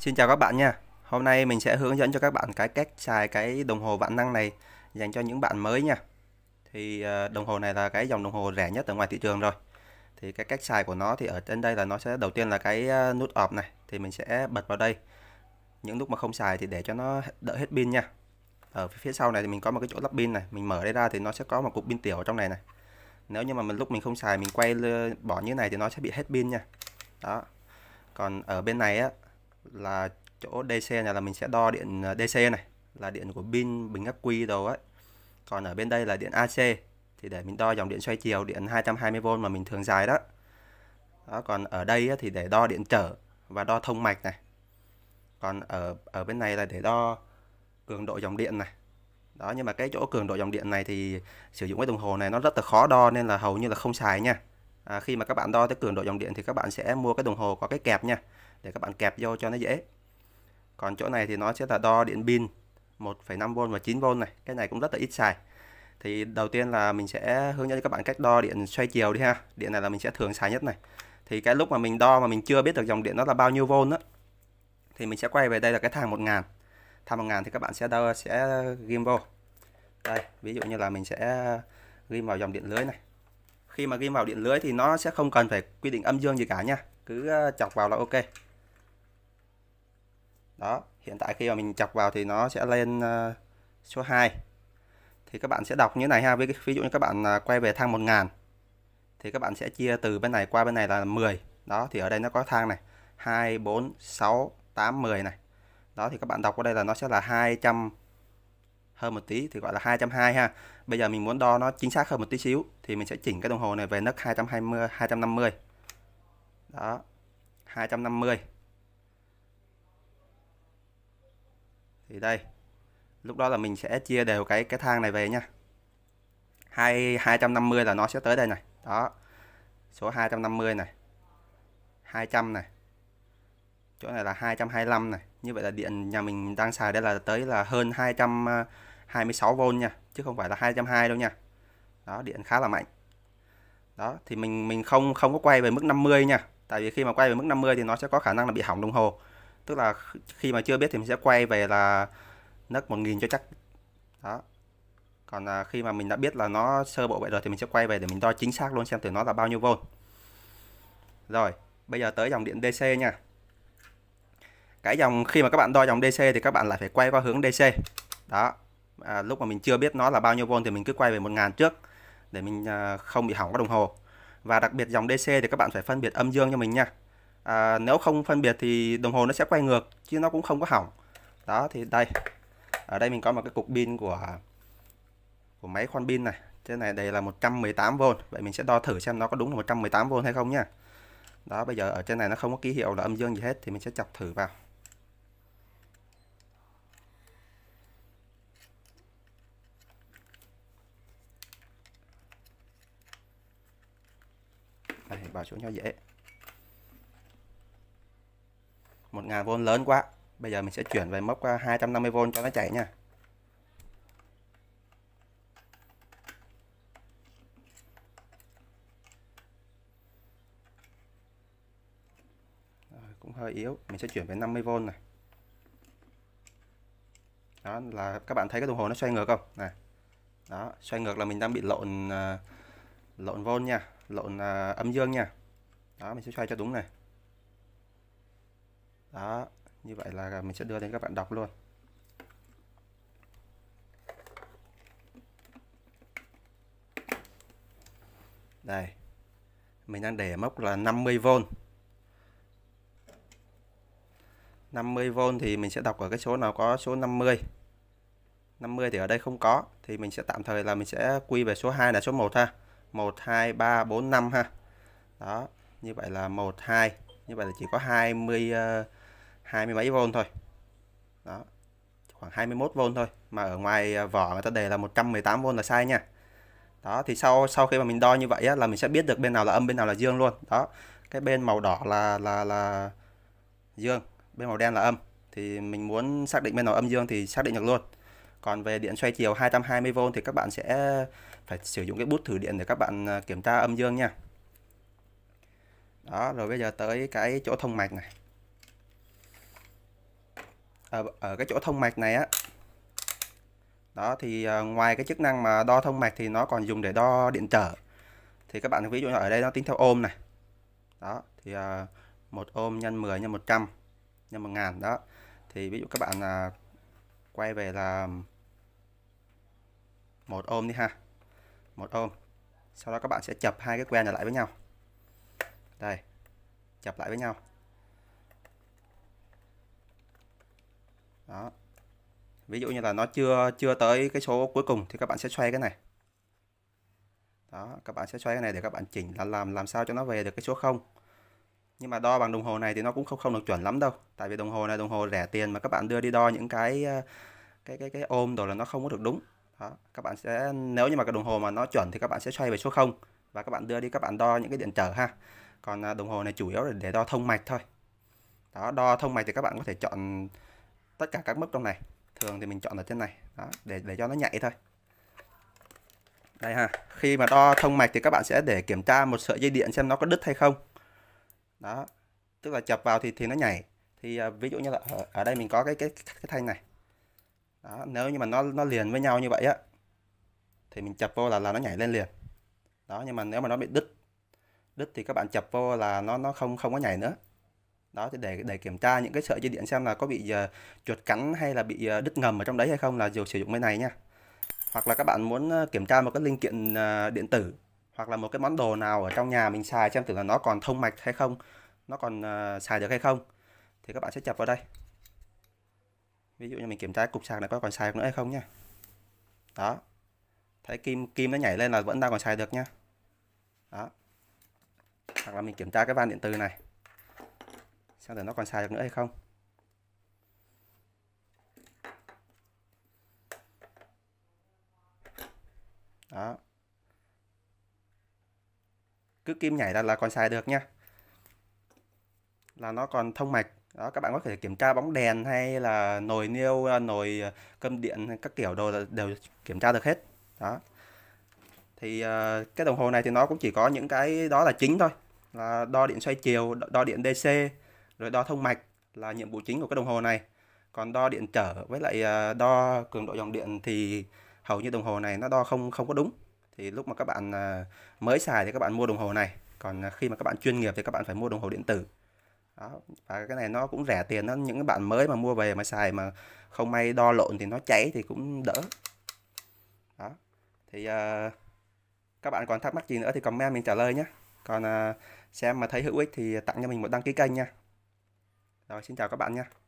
Xin chào các bạn nha. Hôm nay mình sẽ hướng dẫn cho các bạn cái cách xài cái đồng hồ vạn năng này dành cho những bạn mới nha. Thì ờ, đồng hồ này là cái dòng đồng hồ rẻ nhất ở ngoài thị trường rồi. Thì cái cách xài của nó thì ở trên đây là nó sẽ đầu tiên là cái ờ, nút off này thì mình sẽ bật vào đây. Những lúc mà không xài thì để cho nó đỡ hết pin nha. Ở phía sau này thì mình có một cái chỗ lắp pin này, mình mở đây ra thì nó sẽ có một cục pin tiểu ở trong này này. Nếu như mà mình lúc mình không xài mình quay bỏ như này thì nó sẽ bị hết pin nha. Đó. Còn ở bên này á là chỗ DC này là mình sẽ đo điện ờ, DC này là điện của pin bình ắc quy đồ ấy còn ở bên đây là điện AC thì để mình đo dòng điện xoay chiều điện 220V mà mình thường dài đó đó còn ở đây thì để đo điện trở và đo thông mạch này còn ở ở bên này là để đo cường độ dòng điện này đó nhưng mà cái chỗ cường độ dòng điện này thì sử dụng cái đồng hồ này nó rất là khó đo nên là hầu như là không xài nha à, khi mà các bạn đo tới cường độ dòng điện thì các bạn sẽ mua cái đồng hồ có cái kẹp nha để các bạn kẹp vô cho nó dễ còn chỗ này thì nó sẽ là đo điện pin 1,5V và 9V này cái này cũng rất là ít xài thì đầu tiên là mình sẽ hướng dẫn các bạn cách đo điện xoay chiều đi ha điện này là mình sẽ thường xài nhất này thì cái lúc mà mình đo mà mình chưa biết được dòng điện nó là bao nhiêu vôn á thì mình sẽ quay về đây là cái thang 1000 thang 1000 thì các bạn sẽ đo sẽ ghim vô đây ví dụ như là mình sẽ ghim vào dòng điện lưới này khi mà ghim vào điện lưới thì nó sẽ không cần phải quy định âm dương gì cả nha cứ ờ, chọc vào là ok đó hiện tại khi mà mình chọc vào thì nó sẽ lên uh, số 2 thì các bạn sẽ đọc như này ha với ví dụ như các bạn uh, quay về thang 1000 thì các bạn sẽ chia từ bên này qua bên này là 10 đó thì ở đây nó có thang này 2 4 6 8 10 này đó thì các bạn đọc ở đây là nó sẽ là 200 hơn một tí thì gọi là 220 ha bây giờ mình muốn đo nó chính xác hơn một tí xíu thì mình sẽ chỉnh cái đồng hồ này về nấc 220 250 đó 250 thì đây lúc đó là mình sẽ chia đều cái cái thang này về nha hai 250 là nó sẽ tới đây này đó số 250 này 200 này chỗ này là 225 này như vậy là điện nhà mình đang xài đây là tới là hơn 226V nha chứ không phải là 220 đâu nha đó điện khá là mạnh đó thì mình mình không không có quay về mức 50 nha tại vì khi mà quay về mức 50 thì nó sẽ có khả năng là bị hỏng đồng hồ tức là khi mà chưa biết thì mình sẽ quay về là nấc 1000 cho chắc đó còn là khi mà mình đã biết là nó sơ bộ vậy rồi thì mình sẽ quay về để mình đo chính xác luôn xem từ nó là bao nhiêu volt rồi bây giờ tới dòng điện DC nha cái dòng khi mà các bạn đo dòng DC thì các bạn lại phải quay qua hướng DC đó à, lúc mà mình chưa biết nó là bao nhiêu volt thì mình cứ quay về 1000 trước để mình à, không bị hỏng cái đồng hồ và đặc biệt dòng DC thì các bạn phải phân biệt âm dương cho mình nha à, nếu không phân biệt thì đồng hồ nó sẽ quay ngược chứ nó cũng không có hỏng đó thì đây ở đây mình có một cái cục pin của của máy khoan pin này trên này đây là 118V vậy mình sẽ đo thử xem nó có đúng là 118V hay không nhá đó bây giờ ở trên này nó không có ký hiệu là âm dương gì hết thì mình sẽ chọc thử vào đây, bảo chỗ nhau dễ 1000V lớn quá bây giờ mình sẽ chuyển về mốc 250V cho nó chạy nha Rồi, cũng hơi yếu mình sẽ chuyển về 50V này đó là các bạn thấy cái đồng hồ nó xoay ngược không này đó xoay ngược là mình đang bị lộn à, lộn vôn nha lộn à, âm dương nha đó mình sẽ xoay cho đúng này đó như vậy là mình sẽ đưa đến các bạn đọc luôn đây mình đang để mốc là 50V 50V thì mình sẽ đọc ở cái số nào có số 50 50 thì ở đây không có thì mình sẽ tạm thời là mình sẽ quy về số 2 là số 1 ha 1 2 3 4 5 ha đó như vậy là 1 2 như vậy là chỉ có 20 uh, 27V thôi đó khoảng 21V thôi mà ở ngoài à, vỏ người ta đề là 118V là sai nha đó thì sau sau khi mà mình đo như vậy á, là mình sẽ biết được bên nào là âm bên nào là dương luôn đó cái bên màu đỏ là là là dương bên màu đen là âm thì mình muốn xác định bên nào âm dương thì xác định được luôn còn về điện xoay chiều 220V thì các bạn sẽ phải sử dụng cái bút thử điện để các bạn à, kiểm tra âm dương nha đó rồi bây giờ tới cái chỗ thông mạch này ở, ờ, ở cái chỗ thông mạch này á đó thì ờ, ngoài cái chức năng mà đo thông mạch thì nó còn dùng để đo điện trở thì các bạn ví dụ ở đây nó tính theo ôm này đó thì ờ, một ôm nhân 10 nhân 100 nhân ngàn đó thì ví dụ các bạn là quay về là một ôm đi ha một ôm sau đó các bạn sẽ chập hai cái que này lại với nhau đây chập lại với nhau đó ví dụ như là nó chưa chưa tới cái số cuối cùng thì các bạn sẽ xoay cái này đó các bạn sẽ xoay cái này để các bạn chỉnh là làm làm sao cho nó về được cái số 0 nhưng mà đo bằng đồng hồ này thì nó cũng không không được chuẩn lắm đâu tại vì đồng hồ này đồng hồ rẻ tiền mà các bạn đưa đi đo những cái ờ, cái cái cái ôm rồi là nó không có được đúng đó các bạn sẽ nếu như mà cái đồng hồ mà nó chuẩn thì các bạn sẽ xoay về số 0 và các bạn đưa đi các bạn đo những cái điện trở ha còn à, đồng hồ này chủ yếu là để đo thông mạch thôi đó đo thông mạch thì các bạn có thể chọn tất cả các mức trong này thường thì mình chọn ở trên này đó, để để cho nó nhạy thôi đây ha khi mà đo thông mạch thì các bạn sẽ để kiểm tra một sợi dây điện xem nó có đứt hay không đó tức là chập vào thì thì nó nhảy thì à, ví dụ như là ở, ở đây mình có cái cái cái thanh này đó nếu như mà nó nó liền với nhau như vậy á thì mình chập vô là là nó nhảy lên liền đó nhưng mà nếu mà nó bị đứt đứt thì các bạn chập vô là nó nó không không có nhảy nữa đó thì để để kiểm tra những cái sợi dây điện xem là có bị uh, chuột cắn hay là bị uh, đứt ngầm ở trong đấy hay không là dù sử dụng cái này nha hoặc là các bạn muốn ờ, kiểm tra một cái linh kiện uh, điện tử hoặc là một cái món đồ nào ở trong nhà mình xài xem thử là nó còn thông mạch hay không nó còn uh, xài được hay không thì các bạn sẽ chập vào đây ví dụ như mình kiểm tra cục sạc này có còn xài nữa hay không nha đó thấy kim kim nó nhảy lên là vẫn đang còn xài được nha đó hoặc là mình kiểm tra cái van điện từ này xem là nó còn xài được nữa hay không đó cứ kim nhảy ra là còn xài được nha là nó còn thông mạch đó các bạn có thể kiểm tra bóng đèn hay là nồi niêu à, nồi à, cơm điện các kiểu đồ đều kiểm tra được hết đó thì à, cái đồng hồ này thì nó cũng chỉ có những cái đó là chính thôi là đo điện xoay chiều đo điện DC rồi đo thông mạch là nhiệm vụ chính của cái đồng hồ này còn đo điện trở với lại à, đo cường độ dòng điện thì hầu như đồng hồ này nó đo không không có đúng thì lúc mà các bạn à, mới xài thì các bạn mua đồng hồ này còn à, khi mà các bạn chuyên nghiệp thì các bạn phải mua đồng hồ điện tử đó. và cái này nó cũng rẻ tiền đó những cái bạn mới mà mua về mà xài mà không may đo lộn thì nó cháy thì cũng đỡ đó thì uh, các bạn còn thắc mắc gì nữa thì comment mình trả lời nhé còn uh, xem mà thấy hữu ích thì tặng cho mình một đăng ký kênh nha rồi xin chào các bạn nha